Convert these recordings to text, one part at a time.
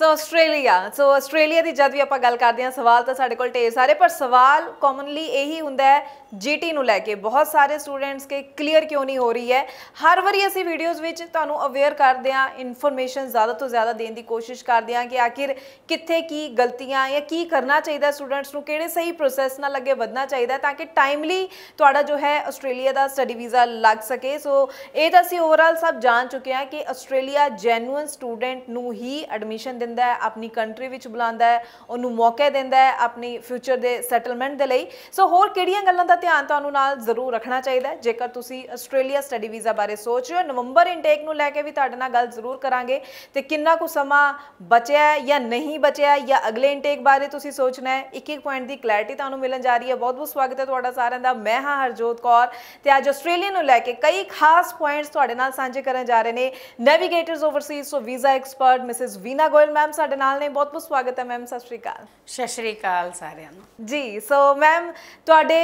ਸੋ Australia ਸੋ Australia ਦੀ ਜਦ ਵੀ ਆਪਾਂ ਗੱਲ ਕਰਦੇ ਹਾਂ ਸਵਾਲ ਤਾਂ ਸਾਡੇ ਕੋਲ ਢੇਰ ਸਾਰੇ ਪਰ ਸਵਾਲ ਕਾਮਨਲੀ ਇਹੀ ਹੁੰਦਾ ਹੈ ਜੀਟੀ ਨੂੰ ਲੈ ਕੇ ਬਹੁਤ ਸਾਰੇ ਸਟੂਡੈਂਟਸ ਕੇ ਕਲੀਅਰ ਕਿਉਂ ਨਹੀਂ ਹੋ ਰਹੀ ਹੈ ਹਰ ਵਾਰੀ ਅਸੀਂ ਵੀਡੀਓਜ਼ ਵਿੱਚ ਤੁਹਾਨੂੰ ਅਵੇਅਰ ਕਰਦੇ ਹਾਂ ਇਨਫੋਰਮੇਸ਼ਨ ਜ਼ਿਆਦਾ ਤੋਂ ਜ਼ਿਆਦਾ ਦੇਣ ਦੀ ਕੋਸ਼ਿਸ਼ ਕਰਦੇ ਹਾਂ ਕਿ ਆਖਿਰ ਕਿੱਥੇ ਕੀ ਗਲਤੀਆਂ ਜਾਂ ਕੀ ਕਰਨਾ ਚਾਹੀਦਾ ਸਟੂਡੈਂਟਸ ਨੂੰ ਕਿਹੜੇ ਸਹੀ ਪ੍ਰੋਸੈਸ ਨਾਲ ਅੱਗੇ ਵਧਣਾ ਚਾਹੀਦਾ ਤਾਂ ਕਿ ਟਾਈਮਲੀ ਤੁਹਾਡਾ ਜੋ ਹੈ ਆਸਟ੍ਰੇਲੀਆ ਦਾ ਸਟੱਡੀ ਵੀਜ਼ਾ ਲੱਗ ਸਕੇ ਸੋ ਇਹ ਤਾਂ ਅਸੀਂ ਓਵਰਆਲ ਸਭ ਜਾਣ ਚੁੱਕੇ ਹਾਂ ਕਿ ਆਸਟ੍ਰੇਲੀਆ ਜੈਨੂਇਨ ਸਟੂਡੈਂਟ ਨੂੰ ਹੀ ਐਡਮਿਸ਼ਨ ਦੇ ਦਿੰਦਾ ਹੈ ਆਪਣੀ ਕੰਟਰੀ ਵਿੱਚ ਬੁਲਾਉਂਦਾ ਹੈ ਉਹਨੂੰ ਮੌਕੇ ਦਿੰਦਾ ਹੈ ਆਪਣੀ ਫਿਊਚਰ ਦੇ ਸੈਟਲਮੈਂਟ ਦੇ ਲਈ ਸੋ ਹੋਰ ਕਿਹੜੀਆਂ ਗੱਲਾਂ ਦਾ ਧਿਆਨ ਤੁਹਾਨੂੰ ਨਾਲ ਜ਼ਰੂਰ ਰੱਖਣਾ ਚਾਹੀਦਾ ਜੇਕਰ ਤੁਸੀਂ ਆਸਟ੍ਰੇਲੀਆ ਸਟੱਡੀ ਵੀਜ਼ਾ ਬਾਰੇ ਸੋਚ ਰਹੇ ਹੋ ਨਵੰਬਰ ਇਨਟੇਕ ਨੂੰ ਲੈ ਕੇ ਵੀ ਤੁਹਾਡੇ ਨਾਲ ਗੱਲ ਜ਼ਰੂਰ ਕਰਾਂਗੇ ਤੇ ਕਿੰਨਾ ਕੁ ਸਮਾਂ ਬਚਿਆ ਹੈ ਜਾਂ ਨਹੀਂ ਬਚਿਆ ਜਾਂ ਅਗਲੇ ਇਨਟੇਕ ਬਾਰੇ ਤੁਸੀਂ ਸੋਚਣਾ ਹੈ ਇੱਕ ਇੱਕ ਪੁਆਇੰਟ ਦੀ ਕਲੈਰਿਟੀ ਤੁਹਾਨੂੰ ਮਿਲਣ ਜਾ ਰਹੀ ਹੈ ਬਹੁਤ ਬਹੁਤ ਸਵਾਗਤ ਹੈ ਤੁਹਾਡਾ ਸਾਰਿਆਂ ਦਾ ਮੈਂ ਹਾਂ ਹਰਜੋਤ ਕੌਰ ਤੇ ਅੱਜ ਆਸਟ੍ਰੇਲੀਆ ਨੂੰ ਲੈ ਕੇ ਕਈ ਖਾਸ ਪੁਆਇੰਟਸ ਤੁਹਾਡੇ ਨਾਲ ਸਾਂਝੇ ਕਰਨ ਜਾ ਰਹੇ ਨੇ navigators overseas so visa expert Mrs Veena Goyal ma'am ਸਾਡੇ ਨਾਲ ਨੇ ਬਹੁਤ ਬਹੁਤ ਸਵਾਗਤ ਹੈ ਮੈਮ ਸਤਿ ਸ਼੍ਰੀ ਅਕਾਲ ਸਤਿ ਸ਼੍ਰੀ ਅਕਾਲ ਸਾਰਿਆਂ ਨੂੰ ਜੀ ਸੋ ਮੈਮ ਤੁਹਾਡੇ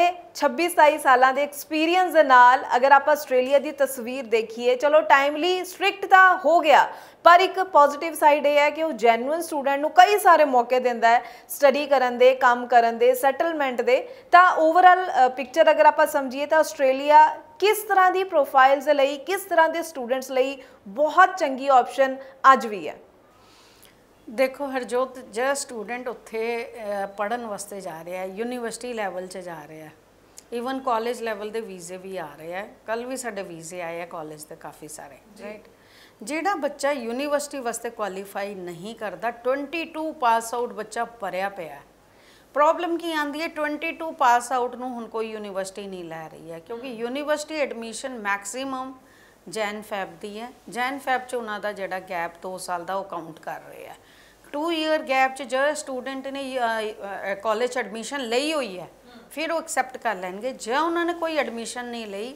26 27 ਸਾਲਾਂ ਦੇ ਐਕਸਪੀਰੀਅੰਸ ਦੇ ਨਾਲ ਅਗਰ ਆਪਾਂ ਆਸਟ੍ਰੇਲੀਆ ਦੀ ਤਸਵੀਰ ਦੇਖੀਏ ਚਲੋ ਟਾਈਮਲੀ ਸਟ੍ਰਿਕਟ ਤਾਂ ਹੋ ਗਿਆ ਪਰ ਇੱਕ ਪੋਜ਼ਿਟਿਵ ਸਾਈਡ ਇਹ ਹੈ ਕਿ ਉਹ ਜੈਨੂਇਨ ਸਟੂਡੈਂਟ ਨੂੰ ਕਈ ਸਾਰੇ ਮੌਕੇ ਦਿੰਦਾ ਹੈ ਸਟੱਡੀ ਕਰਨ ਦੇ ਕੰਮ ਕਰਨ ਦੇ ਸੈਟਲਮੈਂਟ ਦੇ ਤਾਂ ਓਵਰਆਲ ਪਿਕਚਰ ਅਗਰ ਆਪਾਂ ਸਮਝੀਏ ਤਾਂ ਆਸਟ੍ਰੇਲੀਆ ਕਿਸ ਤਰ੍ਹਾਂ ਦੀ ਪ੍ਰੋਫਾਈਲਸ ਲਈ ਕਿਸ ਤਰ੍ਹਾਂ ਦੇ ਸਟੂਡੈਂਟਸ ਲਈ ਬਹੁਤ ਚੰਗੀ ਆਪਸ਼ਨ ਅੱਜ ਵੀ ਹੈ ਦੇਖੋ ਹਰਜੋਤ ਜਿਹੜਾ ਸਟੂਡੈਂਟ ਉੱਥੇ ਪੜਨ ਵਾਸਤੇ ਜਾ ਰਿਹਾ ਹੈ ਯੂਨੀਵਰਸਿਟੀ ਲੈਵਲ 'ਚ ਜਾ ਰਿਹਾ ਹੈ ਈਵਨ ਕਾਲਜ ਲੈਵਲ ਦੇ ਵੀਜ਼ੇ ਵੀ ਆ ਰਹੇ ਆ ਕੱਲ ਵੀ ਸਾਡੇ ਵੀਜ਼ੇ ਆਏ ਆ ਕਾਲਜ ਦੇ ਕਾਫੀ ਸਾਰੇ ਰਾਈਟ ਜਿਹੜਾ ਬੱਚਾ ਯੂਨੀਵਰਸਿਟੀ ਵਾਸਤੇ ਕੁਆਲੀਫਾਈ ਨਹੀਂ ਕਰਦਾ 22 ਪਾਸ ਆਊਟ ਬੱਚਾ ਪਰਿਆ ਪਿਆ ਪ੍ਰੋਬਲਮ ਕੀ ਆਂਦੀ ਹੈ 22 ਪਾਸ ਆਊਟ ਨੂੰ ਹੁਣ ਕੋਈ ਯੂਨੀਵਰਸਿਟੀ ਨਹੀਂ ਲੈ ਰਹੀ ਹੈ ਕਿਉਂਕਿ university admission maximum Jan Feb ਦੀ ਹੈ ਜੈਨ ਫੈਬ ਚ ਉਹਨਾਂ ਦਾ ਜਿਹੜਾ ਗੈਪ 2 ਸਾਲ ਦਾ ਉਹ ਕਾਊਂਟ ਕਰ ਰਹੇ ਆ 2 ਇਅਰ ਗੈਪ ਚ ਜੇ ਸਟੂਡੈਂਟ ਨੇ ਕਾਲਜ ਐਡਮਿਸ਼ਨ ਲਈ ਹੋਈ ਹੈ ਫਿਰ ਉਹ ਐਕਸੈਪਟ ਕਰ ਲੈਣਗੇ ਜੇ ਉਹਨਾਂ ਨੇ ਕੋਈ ਐਡਮਿਸ਼ਨ ਨਹੀਂ ਲਈ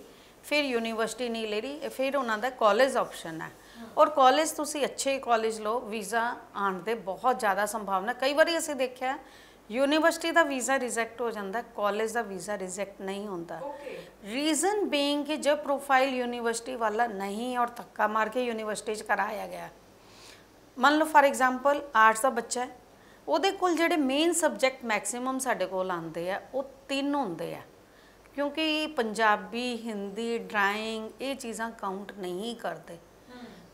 ਫਿਰ ਯੂਨੀਵਰਸਿਟੀ ਨਹੀਂ ਲਈ ਫਿਰ ਉਹਨਾਂ ਦਾ ਕਾਲਜ ਆਪਸ਼ਨ ਹੈ ਔਰ ਕਾਲਜ ਤੁਸੀਂ ਅੱਛੇ ਕਾਲਜ ਲੋ ਵੀਜ਼ਾ ਆਣ ਦੇ ਬਹੁਤ ਜ਼ਿਆਦਾ ਸੰਭਾਵਨਾ ਕਈ ਵਾਰੀ ਅਸੀਂ ਦੇਖਿਆ ਯੂਨੀਵਰਸਿਟੀ ਦਾ ਵੀਜ਼ਾ ਰਿਜੈਕਟ ਹੋ ਜਾਂਦਾ ਕਾਲਜ ਦਾ ਵੀਜ਼ਾ ਰਿਜੈਕਟ ਨਹੀਂ ਹੁੰਦਾ ਰੀਜ਼ਨ ਬੀਇੰਗ ਕਿ ਜੇ ਪ੍ਰੋਫਾਈਲ ਯੂਨੀਵਰਸਿਟੀ ਵਾਲਾ ਨਹੀਂ ਔਰ ਤੱਕਾ ਮਾਰ ਕੇ ਯੂਨੀਵਰਸਿਟੀ ਚ ਕਰਾਇਆ ਗਿਆ ਮੰਨ ਲਓ ਫਾਰ ਐਗਜ਼ਾਮਪਲ ਆਰਟਸ ਦਾ ਬੱਚਾ ਹੈ ਉਹਦੇ ਕੋਲ ਜਿਹੜੇ ਮੇਨ ਸਬਜੈਕਟ ਮੈਕਸਿਮਮ ਸਾਡੇ ਕੋਲ ਆਉਂਦੇ ਆ ਉਹ ਤਿੰਨ ਹੁੰਦੇ ਆ ਕਿਉਂਕਿ ਪੰਜਾਬੀ ਹਿੰਦੀ ਡਰਾਇੰਗ ਇਹ ਚੀਜ਼ਾਂ ਕਾਊਂਟ ਨਹੀਂ ਕਰਦੇ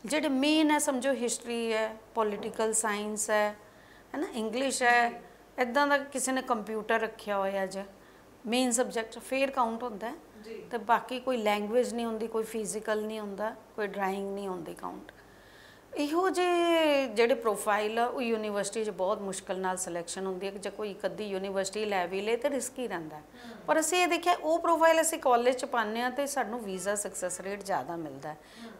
ਜਿਹੜੇ ਮੇਨ ਹੈ ਸਮਝੋ ਹਿਸਟਰੀ ਹੈ ਪੋਲਿਟੀਕਲ ਸਾਇੰਸ ਹੈ ਹੈਨਾ ਇੰਗਲਿਸ਼ ਹੈ ਇਦਾਂ ਦਾ ਕਿਸੇ ਨੇ ਕੰਪਿਊਟਰ ਰੱਖਿਆ ਹੋਇਆ ਜੇ ਮੇਨ ਸਬਜੈਕਟ ਫੇਰ ਕਾਊਂਟ ਹੁੰਦਾ ਹੈ ਤੇ ਬਾਕੀ ਕੋਈ ਲੈਂਗੁਏਜ ਨਹੀਂ ਹੁੰਦੀ ਕੋਈ ਫਿਜ਼ੀਕਲ ਨਹੀਂ ਹੁੰਦਾ ਕੋਈ ਡਰਾਇੰਗ ਨਹੀਂ ਹੁੰਦੀ ਕਾਊਂਟ ਇਹੋ ਜੇ ਜਿਹੜੇ ਪ੍ਰੋਫਾਈਲ ਆ ਉਹ ਯੂਨੀਵਰਸਿਟੀ 'ਚ ਬਹੁਤ ਮੁਸ਼ਕਲ ਨਾਲ ਸਿਲੈਕਸ਼ਨ ਹੁੰਦੀ ਹੈ ਕਿ ਜੇ ਕੋਈ ਇੱਕ ਅੱਧੀ ਯੂਨੀਵਰਸਿਟੀ ਲੈ ਵੀ ਲੇ ਤਾਂ ਰਿਸਕ ਹੀ ਰਹਿੰਦਾ ਪਰ ਅਸੀਂ ਇਹ ਦੇਖਿਆ ਉਹ ਪ੍ਰੋਫਾਈਲ ਅਸੀਂ ਕਾਲਜ 'ਚ ਪਾਣੇ ਆ ਤੇ ਸਾਨੂੰ ਵੀਜ਼ਾ ਸਕਸੈਸ ਰੇਟ ਜ਼ਿਆਦਾ ਮਿਲਦਾ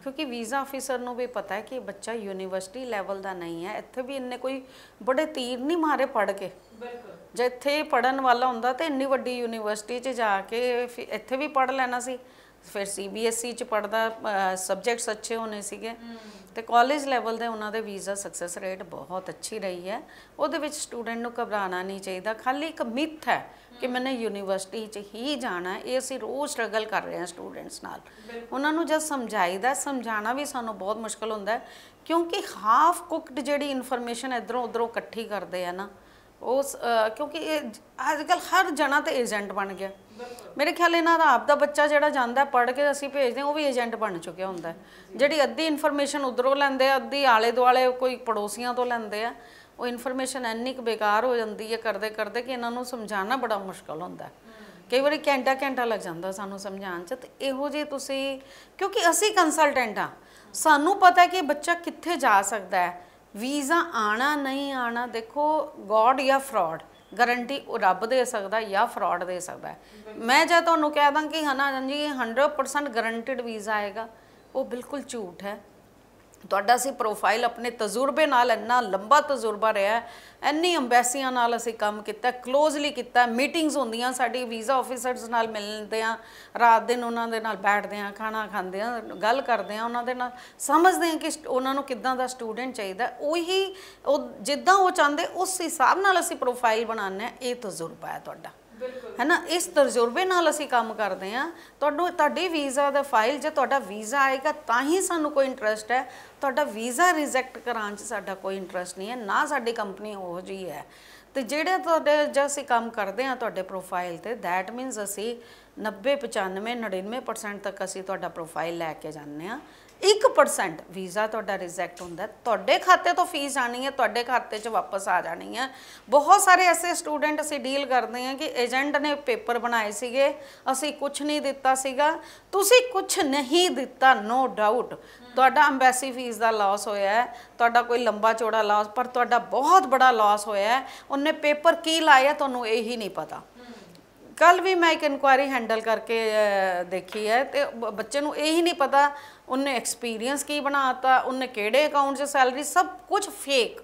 ਕਿਉਂਕਿ ਵੀਜ਼ਾ ਅਫੀਸਰ ਨੂੰ ਵੀ ਪਤਾ ਹੈ ਕਿ ਬੱਚਾ ਯੂਨੀਵਰਸਿਟੀ ਲੈਵਲ ਦਾ ਨਹੀਂ ਹੈ ਇੱਥੇ ਵੀ ਇੰਨੇ ਕੋਈ ਬੜੇ ਤੀਰ ਨਹੀਂ ਮਾਰੇ ਪੜ ਕੇ ਬਿਲਕੁਲ ਜੇ ਇੱਥੇ ਪੜਨ ਵਾਲਾ ਹੁੰਦਾ ਤੇ ਇੰਨੀ ਵੱਡੀ ਯੂਨੀਵਰਸਿਟੀ 'ਚ ਜਾ ਕੇ ਇੱਥੇ ਵੀ ਪੜ ਲੈਣਾ ਸੀ ਫਿਰ ਸੀਬੀਐਸਈ e ਚ ਪੜਦਾ ਸਬਜੈਕਟਸ ਅੱਛੇ ਹੋਣੇ ਸੀਗੇ ਤੇ ਕਾਲਜ ਲੈਵਲ ਦੇ ਉਹਨਾਂ ਦੇ ਵੀਜ਼ਾ ਸਕਸੈਸ ਰੇਟ ਬਹੁਤ ਅੱਛੀ ਰਹੀ ਹੈ ਉਹਦੇ ਵਿੱਚ ਸਟੂਡੈਂਟ ਨੂੰ ਘਬਰਾਣਾ ਨਹੀਂ ਚਾਹੀਦਾ ਖਾਲੀ ਇੱਕ ਮਿਥ ਹੈ ਕਿ ਮੈਨੇ ਯੂਨੀਵਰਸਿਟੀ 'ਚ ਹੀ ਜਾਣਾ ਇਹ ਅਸੀਂ ਰੋਜ਼ ਸਟਰਗਲ ਕਰ ਰਹੇ ਹਾਂ ਸਟੂਡੈਂਟਸ ਨਾਲ ਉਹਨਾਂ ਨੂੰ ਜਦ ਸਮਝਾਈਦਾ ਸਮਝਾਣਾ ਵੀ ਸਾਨੂੰ ਬਹੁਤ ਮੁਸ਼ਕਲ ਹੁੰਦਾ ਕਿਉਂਕਿ ਹਾਫ ਕੁਕਡ ਜਿਹੜੀ ਇਨਫੋਰਮੇਸ਼ਨ ਇਧਰੋਂ ਉਧਰੋਂ ਇਕੱਠੀ ਕਰਦੇ ਆ ਨਾ ਉਸ ਕਿਉਂਕਿ ਅੱਜ ਕੱਲ ਹਰ ਜਣਾ ਤੇ ਏਜੰਟ ਬਣ ਗਿਆ ਮੇਰੇ ਖਿਆਲ ਇਹਨਾਂ ਦਾ ਆਪ ਦਾ ਬੱਚਾ ਜਿਹੜਾ ਜਾਂਦਾ ਪੜ੍ਹ ਕੇ ਅਸੀਂ ਭੇਜਦੇ ਉਹ ਵੀ ਏਜੰਟ ਬਣ ਚੁੱਕਿਆ ਹੁੰਦਾ ਜਿਹੜੀ ਅੱਧੀ ਇਨਫੋਰਮੇਸ਼ਨ ਉਧਰੋਂ ਲੈਂਦੇ ਆ ਅੱਧੀ ਆਲੇ ਦੁਆਲੇ ਕੋਈ ਪੜੋਸੀਆਂ ਤੋਂ ਲੈਂਦੇ ਆ ਉਹ ਇਨਫੋਰਮੇਸ਼ਨ ਇੰਨੀ ਕੁ ਬੇਕਾਰ ਹੋ ਜਾਂਦੀ ਹੈ ਕਰਦੇ ਕਰਦੇ ਕਿ ਇਹਨਾਂ ਨੂੰ ਸਮਝਾਉਣਾ ਬੜਾ ਮੁਸ਼ਕਲ ਹੁੰਦਾ ਕਈ ਵਾਰੀ ਘੰਟਾ ਘੰਟਾ ਲੱਗ ਜਾਂਦਾ ਸਾਨੂੰ ਸਮਝਾਉਣ 'ਚ ਤੇ ਇਹੋ ਜੇ ਤੁਸੀਂ ਕਿਉਂਕਿ ਅਸੀਂ ਕੰਸਲਟੈਂਟ ਆ ਸਾਨੂੰ ਪਤਾ ਕਿ ਬੱਚਾ ਕਿੱਥੇ ਜਾ ਸਕਦਾ ਹੈ ਵੀਜ਼ਾ ਆਣਾ ਨਹੀਂ ਆਣਾ ਦੇਖੋ ਗੋਡ ਜਾਂ ਫਰਾਡ ਗਾਰੰਟੀ ਉਹ ਰੱਬ ਦੇ ਸਕਦਾ ਜਾਂ ਫਰਾਡ ਦੇ ਸਕਦਾ ਮੈਂ ਜੇ ਤੁਹਾਨੂੰ ਕਹਿ ਦਾਂ ਕਿ ਹਨਾ ਜੀ 100% ਗਾਰੰਟਿਡ ਵੀਜ਼ਾ ਆਏਗਾ ਉਹ ਬਿਲਕੁਲ ਝੂਠ ਹੈ ਤੁਹਾਡਾ ਸੀ ਪ੍ਰੋਫਾਈਲ ਆਪਣੇ ਤਜਰਬੇ ਨਾਲ ਇੰਨਾ ਲੰਬਾ ਤਜਰਬਾ ਰਿਹਾ ਐਨੀ ਐਮਬੈਸੀਆਂ ਨਾਲ ਅਸੀਂ ਕੰਮ ਕੀਤਾ ক্লোਜ਼ਲੀ ਕੀਤਾ ਮੀਟਿੰਗਸ ਹੁੰਦੀਆਂ ਸਾਡੀ ਵੀਜ਼ਾ ਆਫੀਸਰਸ ਨਾਲ ਮਿਲਦੇ ਆ ਰਾਤ ਦਿਨ ਉਹਨਾਂ ਦੇ ਨਾਲ ਬੈਠਦੇ ਆ ਖਾਣਾ ਖਾਂਦੇ ਆ ਗੱਲ ਕਰਦੇ ਆ ਉਹਨਾਂ ਦੇ ਨਾਲ ਸਮਝਦੇ ਆ ਕਿ ਉਹਨਾਂ ਨੂੰ ਕਿੱਦਾਂ ਦਾ ਸਟੂਡੈਂਟ ਚਾਹੀਦਾ ਉਹੀ ਉਹ ਜਿੱਦਾਂ ਉਹ ਚਾਹੁੰਦੇ ਉਸ ਹਿਸਾਬ ਨਾਲ ਅਸੀਂ ਪ੍ਰੋਫਾਈਲ ਬਣਾਉਣਾ ਇਹ ਤਜਰਬਾ ਹੈ ਤੁਹਾਡਾ ਹੈ ਨਾ ਇਸ ਤਜਰਬੇ ਨਾਲ ਅਸੀਂ ਕੰਮ ਕਰਦੇ ਆ ਤੁਹਾਨੂੰ ਤੁਹਾਡੀ ਵੀਜ਼ਾ ਦਾ ਫਾਈਲ ਜੇ ਤੁਹਾਡਾ ਵੀਜ਼ਾ ਆਏਗਾ ਤਾਂ ਹੀ ਸਾਨੂੰ ਕੋਈ ਇੰਟਰਸਟ ਹੈ ਤੁਹਾਡਾ ਵੀਜ਼ਾ ਰਿਜੈਕਟ ਕਰਾਂ 'ਚ ਸਾਡਾ ਕੋਈ ਇੰਟਰਸਟ ਨਹੀਂ ਹੈ ਨਾ ਸਾਡੀ ਕੰਪਨੀ ਉਹ ਜੀ ਹੈ ਤੇ ਜਿਹੜੇ ਤੁਹਾਡੇ ਜੇ ਅਸੀਂ ਕੰਮ ਕਰਦੇ ਆ ਤੁਹਾਡੇ ਪ੍ਰੋਫਾਈਲ ਤੇ ਥੈਟ ਮੀਨਸ ਅਸੀਂ 90 95 99% ਤੱਕ ਅਸੀਂ ਤੁਹਾਡਾ ਪ੍ਰੋਫਾਈਲ ਲੈ ਕੇ ਜਾਂਦੇ ਆ 1% ਵੀਜ਼ਾ ਤੁਹਾਡਾ ਰਿਜੈਕਟ ਹੁੰਦਾ ਤੁਹਾਡੇ ਖਾਤੇ ਤੋਂ ਫੀਸ ਆਣੀ ਹੈ ਤੁਹਾਡੇ ਖਾਤੇ 'ਚ ਵਾਪਸ ਆ ਜਾਣੀ ਹੈ ਬਹੁਤ ਸਾਰੇ ਐਸੇ ਸਟੂਡੈਂਟ ਅਸੀਂ ਡੀਲ ਕਰਦੇ ਹਾਂ ਕਿ ਏਜੰਟ ਨੇ ਪੇਪਰ ਬਣਾਏ ਸੀਗੇ ਅਸੀਂ ਕੁਝ ਨਹੀਂ ਦਿੱਤਾ ਸੀਗਾ ਤੁਸੀਂ ਕੁਝ ਨਹੀਂ ਦਿੱਤਾ ਨੋ ਡਾਊਟ ਤੁਹਾਡਾ ਐਮਬੈਸੀ ਫੀਸ ਦਾ ਲਾਸ ਹੋਇਆ ਹੈ ਤੁਹਾਡਾ ਕੋਈ ਲੰਬਾ ਚੌੜਾ ਲਾਸ ਪਰ ਤੁਹਾਡਾ ਬਹੁਤ ਬੜਾ ਲਾਸ ਹੋਇਆ ਹੈ ਉਹਨੇ ਪੇਪਰ ਕੀ ਲਾਇਆ ਤੁਹਾਨੂੰ ਇਹ ਹੀ ਨਹੀਂ ਪਤਾ ਕੱਲ ਵੀ ਮੈਂ ਇੱਕ ਇਨਕੁਆਇਰੀ ਹੈਂਡਲ ਕਰਕੇ ਦੇਖੀ ਹੈ ਤੇ ਬੱਚੇ ਨੂੰ ਇਹ ਹੀ ਨਹੀਂ ਪਤਾ ਉਹਨੇ ਐਕਸਪੀਰੀਅੰਸ ਕੀ ਬਣਾਤਾ ਉਹਨੇ ਕਿਹੜੇ ਅਕਾਊਂਟ 'ਚ ਸੈਲਰੀ ਸਭ ਕੁਝ ਫੇਕ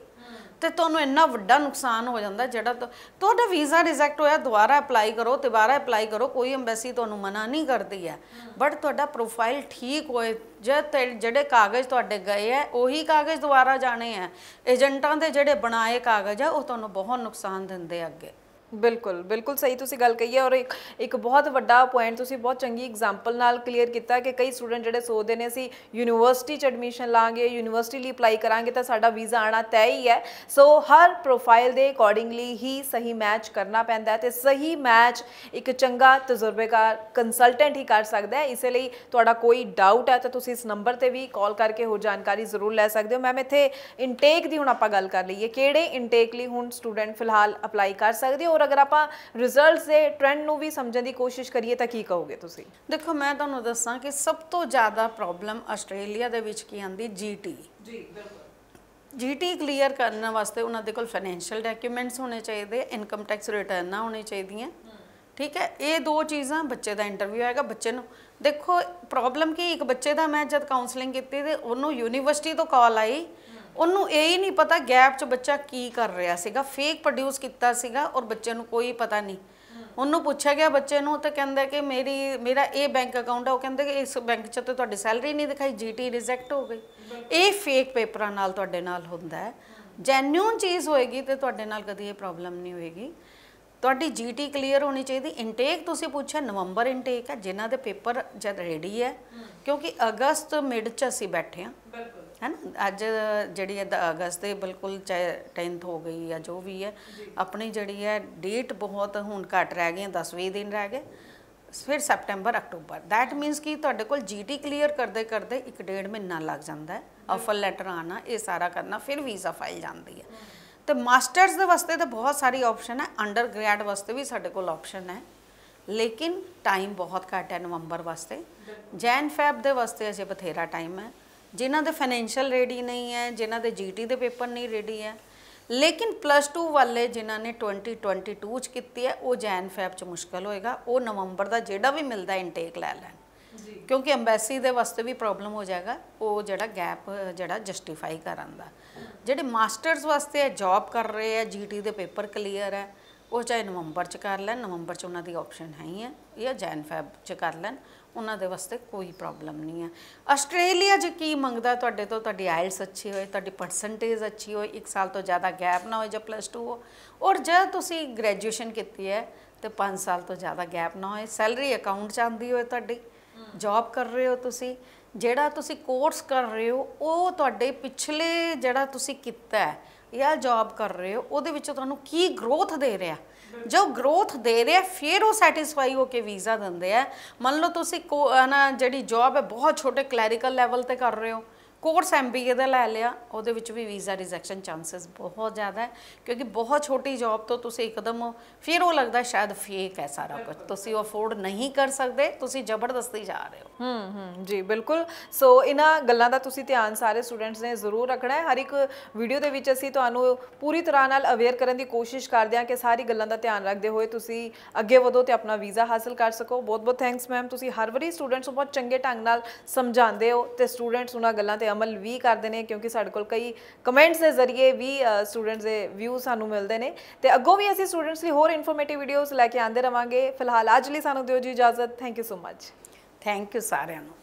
ਤੇ ਤੁਹਾਨੂੰ ਇੰਨਾ ਵੱਡਾ ਨੁਕਸਾਨ ਹੋ ਜਾਂਦਾ ਜਿਹੜਾ ਤੁਹਾਡਾ ਵੀਜ਼ਾ ਰਿਜੈਕਟ ਹੋਇਆ ਦੁਬਾਰਾ ਅਪਲਾਈ ਕਰੋ ਦੁਬਾਰਾ ਅਪਲਾਈ ਕਰੋ ਕੋਈ ਐਮਬੈਸੀ ਤੁਹਾਨੂੰ ਮਨਾ ਨਹੀਂ ਕਰਦੀ ਹੈ ਬਟ ਤੁਹਾਡਾ ਪ੍ਰੋਫਾਈਲ ਠੀਕ ਹੋਏ ਜੇ ਜਿਹੜੇ ਕਾਗਜ਼ ਤੁਹਾਡੇ ਗਏ ਹੈ ਉਹੀ ਕਾਗਜ਼ ਦੁਬਾਰਾ ਜਾਣੇ ਹੈ ਏਜੰਟਾਂ ਦੇ ਜਿਹੜੇ ਬਣਾਏ ਕਾਗਜ਼ ਆ ਉਹ ਤੁਹਾਨੂੰ ਬਹੁਤ ਨੁਕਸਾਨ ਦਿੰਦੇ ਅੱਗੇ ਬਿਲਕੁਲ ਬਿਲਕੁਲ ਸਹੀ ਤੁਸੀਂ ਗੱਲ ਕਹੀ ਹੈ ਔਰ ਇੱਕ ਇੱਕ ਬਹੁਤ ਵੱਡਾ ਪੁਆਇੰਟ ਤੁਸੀਂ ਬਹੁਤ ਚੰਗੀ ਐਗਜ਼ਾਮਪਲ ਨਾਲ ਕਲੀਅਰ ਕੀਤਾ ਕਿ ਕਈ ਸਟੂਡੈਂਟ ਜਿਹੜੇ ਸੋਚਦੇ ਨੇ ਅਸੀਂ ਯੂਨੀਵਰਸਿਟੀ 'ਚ ਐਡਮਿਸ਼ਨ ਲਾਂਗੇ ਯੂਨੀਵਰਸਿਟੀ ਲਈ ਅਪਲਾਈ ਕਰਾਂਗੇ ਤਾਂ ਸਾਡਾ ਵੀਜ਼ਾ ਆਣਾ ਤੈਅ ਹੀ ਹੈ ਸੋ ਹਰ ਪ੍ਰੋਫਾਈਲ ਦੇ ਅਕੋਰਡਿੰਗਲੀ ਹੀ ਸਹੀ ਮੈਚ ਕਰਨਾ ਪੈਂਦਾ ਹੈ ਤੇ ਸਹੀ ਮੈਚ ਇੱਕ ਚੰਗਾ ਤਜਰਬੇਕਾਰ ਕੰਸਲਟੈਂਟ ਹੀ ਕਰ ਸਕਦਾ ਹੈ ਇਸੇ ਲਈ ਤੁਹਾਡਾ ਕੋਈ ਡਾਊਟ ਹੈ ਤਾਂ ਤੁਸੀਂ ਇਸ ਨੰਬਰ ਤੇ ਵੀ ਕਾਲ ਕਰਕੇ ਹੋ ਜਾਣਕਾਰੀ ਜ਼ਰੂਰ ਲੈ ਸਕਦੇ ਹੋ ਮੈਮ ਇੱਥੇ ਇਨਟੇਕ ਦੀ ਹੁਣ ਆਪਾਂ ਗੱਲ ਕਰ ਲਈਏ ਕਿਹੜੇ ਇਨਟੇਕ ਲਈ ਹੁਣ ਸਟੂਡੈਂਟ ਫਿਲਹਾਲ ਅਪਲਾਈ ਕਰ ਸਕਦੇ ਹੋ ਔਰ ਅਗਰ ਆਪਾਂ ਰਿਜ਼ਲਟਸ ਦੇ ਟ੍ਰੈਂਡ ਨੂੰ ਵੀ ਸਮਝਣ ਦੀ ਕੋਸ਼ਿਸ਼ ਕਰੀਏ ਤਾਂ ਕੀ ਕਹੋਗੇ ਤੁਸੀਂ ਦੇਖੋ ਮੈਂ ਤੁਹਾਨੂੰ ਦੱਸਾਂ ਕਿ ਸਭ ਤੋਂ ਜ਼ਿਆਦਾ ਪ੍ਰੋਬਲਮ ਆਸਟ੍ਰੇਲੀਆ ਦੇ ਵਿੱਚ ਕੀ ਆਂਦੀ ਜੀਟੀ ਜੀ ਬਿਲਕੁਲ ਜੀਟੀ ਕਲੀਅਰ ਕਰਨ ਵਾਸਤੇ ਉਹਨਾਂ ਦੇ ਕੋਲ ਫਾਈਨੈਂਸ਼ੀਅਲ ਡਾਕੂਮੈਂਟਸ ਹੋਣੇ ਚਾਹੀਦੇ ਇਨਕਮ ਟੈਕਸ ਰਿਟਰਨਾਂ ਹੋਣੀ ਚਾਹੀਦੀਆਂ ਠੀਕ ਹੈ ਇਹ ਦੋ ਚੀਜ਼ਾਂ ਬੱਚੇ ਦਾ ਇੰਟਰਵਿਊ ਆਏਗਾ ਬੱਚੇ ਨੂੰ ਦੇਖੋ ਪ੍ਰੋਬਲਮ ਕੀ ਇੱਕ ਬੱਚੇ ਦਾ ਮੈਂ ਜਦ ਕਾਉਂਸਲਿੰਗ ਕੀਤੀ ਤੇ ਉਹਨੂੰ ਯੂਨੀਵਰਸਿਟੀ ਤੋਂ ਕਾਲ ਆਈ ਉਹਨੂੰ ਇਹ ਹੀ ਨਹੀਂ ਪਤਾ ਗੈਪ 'ਚ ਬੱਚਾ ਕੀ ਕਰ ਰਿਹਾ ਸੀਗਾ ਫੇਕ ਪ੍ਰੋਡਿਊਸ ਕੀਤਾ ਸੀਗਾ ਔਰ ਬੱਚੇ ਨੂੰ ਕੋਈ ਪਤਾ ਨਹੀਂ ਉਹਨੂੰ ਪੁੱਛਿਆ ਗਿਆ ਬੱਚੇ ਨੂੰ ਤਾਂ ਕਹਿੰਦਾ ਕਿ ਮੇਰੀ ਮੇਰਾ ਇਹ ਬੈਂਕ ਅਕਾਊਂਟ ਹੈ ਉਹ ਕਹਿੰਦੇ ਕਿ ਇਸ ਬੈਂਕ 'ਚ ਤੇ ਤੁਹਾਡੀ ਸੈਲਰੀ ਨਹੀਂ ਦਿਖਾਈ ਜੀਟੀ ਰਿਜੈਕਟ ਹੋ ਗਈ ਇਹ ਫੇਕ ਪੇਪਰਾਂ ਨਾਲ ਤੁਹਾਡੇ ਨਾਲ ਹੁੰਦਾ ਹੈ ਜੈਨੂਨ ਚੀਜ਼ ਹੋਏਗੀ ਤੇ ਤੁਹਾਡੇ ਨਾਲ ਕਦੀ ਇਹ ਪ੍ਰੋਬਲਮ ਨਹੀਂ ਹੋਏਗੀ ਤੁਹਾਡੀ ਜੀਟੀ ਕਲੀਅਰ ਹੋਣੀ ਚਾਹੀਦੀ ਇਨਟੇਕ ਤੁਸੀਂ ਪੁੱਛਿਆ ਨਵੰਬਰ ਇਨਟੇਕ ਹੈ ਜਿਨ੍ਹਾਂ ਦੇ ਪੇਪਰ ਜਦ ਰੈਡੀ ਹੈ ਕਿਉਂਕਿ ਅਗਸਤ ਮਿਡ 'ਚ ਅਸੀਂ ਬੈਠੇ ਹਾਂ ਬਿਲਕੁਲ ਹੈ ਨਾ ਅੱਜ ਜਿਹੜੀ ਹੈ ਅਗਸਤ ਦੇ ਬਿਲਕੁਲ ਚਾਹੇ 10th ਹੋ ਗਈ ਜਾਂ ਜੋ ਵੀ ਹੈ ਆਪਣੀ ਜਿਹੜੀ ਹੈ ਡੇਟ ਬਹੁਤ ਹੁਣ ਘਟ ਰਹਿ ਗਏ 10 20 ਦਿਨ ਰਹਿ ਗਏ ਫਿਰ ਸੈਪਟੈਂਬਰ ਅਕਤੂਬਰ ਥੈਟ ਮੀਨਸ ਕਿ ਤੁਹਾਡੇ ਕੋਲ ਜੀਟੀ ਕਲੀਅਰ ਕਰਦੇ ਕਰਦੇ ਇੱਕ ਡੇਢ ਮਹੀਨਾ ਲੱਗ ਜਾਂਦਾ ਹੈ ਆਫਰ ਲੈਟਰ ਆਣਾ ਇਹ ਸਾਰਾ ਕਰਨਾ ਫਿਰ ਵੀਜ਼ਾ ਫਾਈਲ ਜਾਂਦੀ ਹੈ ਤੇ ਮਾਸਟਰਸ ਦੇ ਵਾਸਤੇ ਤਾਂ ਬਹੁਤ ਸਾਰੀ ਆਪਸ਼ਨ ਹੈ ਅੰਡਰ ਗ੍ਰੈਡ ਵਾਸਤੇ ਵੀ ਸਾਡੇ ਕੋਲ ਆਪਸ਼ਨ ਹੈ ਲੇਕਿਨ ਟਾਈਮ ਬਹੁਤ ਘੱਟ ਹੈ ਨਵੰਬਰ ਵਾਸਤੇ ਜੈਨ ਫੈਬ ਦੇ ਵਾਸਤੇ ਅਜੇ ਬਥੇਰਾ ਟਾਈਮ ਹੈ ਜਿਨ੍ਹਾਂ ਦੇ ਫਾਈਨੈਂਸ਼ੀਅਲ ਰੈਡੀ ਨਹੀਂ ਹੈ ਜਿਨ੍ਹਾਂ ਦੇ ਜੀਟੀ ਦੇ ਪੇਪਰ ਨਹੀਂ ਰੈਡੀ ਹੈ ਲੇਕਿਨ ਪਲੱਸ 2 ਵਾਲੇ ਜਿਨ੍ਹਾਂ ਨੇ 2022 ਚ ਕੀਤੀ ਹੈ ਉਹ ਜੈਨ ਫੈਬ ਚ ਮੁਸ਼ਕਲ ਹੋਏਗਾ ਉਹ ਨਵੰਬਰ ਦਾ ਜਿਹੜਾ ਵੀ ਮਿਲਦਾ ਇਨਟੇਕ ਲੈ ਲੈਣ ਕਿਉਂਕਿ ਐਮਬੈਸੀ ਦੇ ਵਾਸਤੇ ਵੀ ਪ੍ਰੋਬਲਮ ਹੋ ਜਾਏਗਾ ਉਹ ਜਿਹੜਾ ਗੈਪ ਜਿਹੜਾ ਜਸਟੀਫਾਈ ਕਰਨ ਦਾ ਜਿਹੜੇ ਮਾਸਟਰਸ ਵਾਸਤੇ ਹੈ ਜੌਬ ਕਰ ਰਹੇ ਹੈ ਜੀਟੀ ਦੇ ਪੇਪਰ ਕਲੀਅਰ ਹੈ ਉਹ ਚਾਹੇ ਨਵੰਬਰ ਚ ਕਰ ਲੈਣ ਨਵੰਬਰ ਚ ਉਹਨਾਂ ਦੀ ਆਪਸ਼ਨ ਹੈ ਹੀ ਹੈ ਜਾਂ ਜੈਨ ਫੈਬ ਚ ਕਰ ਲੈਣ ਉਹਨਾਂ ਦੇ ਵਾਸਤੇ ਕੋਈ ਪ੍ਰੋਬਲਮ ਨਹੀਂ ਹੈ ਆਸਟ੍ਰੇਲੀਆ ਜੇ ਕੀ ਮੰਗਦਾ ਤੁਹਾਡੇ ਤੋਂ ਤੁਹਾਡੀ ਆਇਲਸ ਅੱਛੀ ਹੋਏ ਤੁਹਾਡੀ ਪਰਸੈਂਟੇਜ ਅੱਛੀ ਹੋਏ 1 ਸਾਲ ਤੋਂ ਜ਼ਿਆਦਾ ਗੈਪ ਨਾ ਹੋਏ ਜਾਂ ਪਲੱਸ 2 ਹੋ ਔਰ ਜੇ ਤੁਸੀਂ ਗ੍ਰੈਜੂਏਸ਼ਨ ਕੀਤੀ ਹੈ ਤੇ 5 ਸਾਲ ਤੋਂ ਜ਼ਿਆਦਾ ਗੈਪ ਨਾ ਹੋਏ ਸੈਲਰੀ ਅਕਾਊਂਟ ਚਾਹੁੰਦੀ ਹੋਏ ਤੁਹਾਡੀ ਜੌਬ ਕਰ ਰਹੇ ਹੋ ਤੁਸੀਂ ਜਿਹੜਾ ਤੁਸੀਂ ਕੋਰਸ ਕਰ ਰਹੇ ਹੋ ਉਹ ਤੁਹਾਡੇ ਪਿਛਲੇ ਜਿਹੜਾ ਤੁਸੀਂ ਕੀਤਾ ਹੈ ਇਹ ਜੌਬ ਕਰ ਰਹੇ ਹੋ ਉਹਦੇ ਵਿੱਚ ਤੁਹਾਨੂੰ ਕੀ ਗਰੋਥ ਦੇ ਰਿਹਾ ਜੋ ਗਰੋਥ ਦੇ ਰਿਹਾ ਫਿਰ ਉਹ ਸੈਟੀਸਫਾਈ ਹੋ ਕੇ ਵੀਜ਼ਾ ਦਿੰਦੇ ਆ ਮੰਨ ਲਓ ਤੁਸੀਂ ਨਾ ਜਿਹੜੀ ਜੌਬ ਹੈ ਬਹੁਤ ਛੋਟੇ ਕਲੈਰੀਕਲ ਲੈਵਲ ਤੇ ਕਰ ਰਹੇ ਹੋ ਕੋਰਸ ਐਮਬੀਏ ਦਾ ਲੈ ਲਿਆ ਉਹਦੇ ਵਿੱਚ ਵੀ ਵੀਜ਼ਾ ਰਿਜੈਕਸ਼ਨ ਚਾਂਸਸ ਬਹੁਤ ਜ਼ਿਆਦਾ ਹੈ ਕਿਉਂਕਿ ਬਹੁਤ ਛੋਟੀ ਜੌਬ ਤੋਂ ਤੁਸੀਂ ਇੱਕਦਮ ਫਿਰ ਉਹ ਲੱਗਦਾ ਸ਼ਾਇਦ ਫੇਕ ਹੈ ਸਾਰਾ ਕੁਝ ਤੁਸੀਂ ਅਫੋਰਡ ਨਹੀਂ ਕਰ ਸਕਦੇ ਤੁਸੀਂ ਜ਼ਬਰਦਸਤੀ ਜਾ ਰਹੇ ਹੋ ਹੂੰ ਹੂੰ ਜੀ ਬਿਲਕੁਲ ਸੋ ਇਹਨਾਂ ਗੱਲਾਂ ਦਾ ਤੁਸੀਂ ਧਿਆਨ ਸਾਰੇ ਸਟੂਡੈਂਟਸ ਨੇ ਜ਼ਰੂਰ ਰੱਖਣਾ ਹੈ ਹਰ ਇੱਕ ਵੀਡੀਓ ਦੇ ਵਿੱਚ ਅਸੀਂ ਤੁਹਾਨੂੰ ਪੂਰੀ ਤਰ੍ਹਾਂ ਨਾਲ ਅਵੇਅਰ ਕਰਨ ਦੀ ਕੋਸ਼ਿਸ਼ ਕਰਦੇ ਹਾਂ ਕਿ ਸਾਰੀ ਗੱਲਾਂ ਦਾ ਧਿਆਨ ਰੱਖਦੇ ਹੋਏ ਤੁਸੀਂ ਅੱਗੇ ਵਧੋ ਤੇ ਆਪਣਾ ਵੀਜ਼ਾ ਹਾਸਲ ਕਰ ਸਕੋ ਬਹੁਤ ਬਹੁਤ ਥੈਂਕਸ ਮੈਮ ਤੁਸੀਂ ਹਰ ਵਾਰੀ ਸਟੂਡੈਂਟਸ ਨੂੰ ਬਹੁਤ ਚੰਗੇ ਢੰਗ ਨਾਲ ਸਮਝਾਉਂਦੇ ਹੋ ਤੇ ਸਟੂਡੈਂਟਸ ਉਹਨਾਂ ਗੱਲਾਂ ਤੇ ਅਮਲ ਵੀ ਕਰਦੇ ਨੇ ਕਿਉਂਕਿ ਸਾਡੇ ਕੋਲ ਕਈ ਕਮੈਂਟਸ ਦੇ ਜ਼ਰੀਏ ਵੀ ਸਟੂਡੈਂਟਸ ਦੇ ਵਿਊ ਸਾਨੂੰ ਮਿਲਦੇ ਨੇ ਤੇ ਅੱਗੋਂ ਵੀ ਅਸੀਂ ਸਟੂਡੈਂਟਸ ਲਈ ਹੋਰ ਇਨਫੋਰਮੇਟਿਵ ਵੀਡੀਓਜ਼ ਲੈ ਕੇ ਆਂਦੇ ਰਵਾਂਗੇ ਫਿਲਹਾਲ ਅੱਜ ਲਈ ਸਾਨੂੰ ਦਿਓ ਜੀ ਇਜਾਜ਼ਤ thank you so much thank you ਸਾਰਿਆਂ ਨੂੰ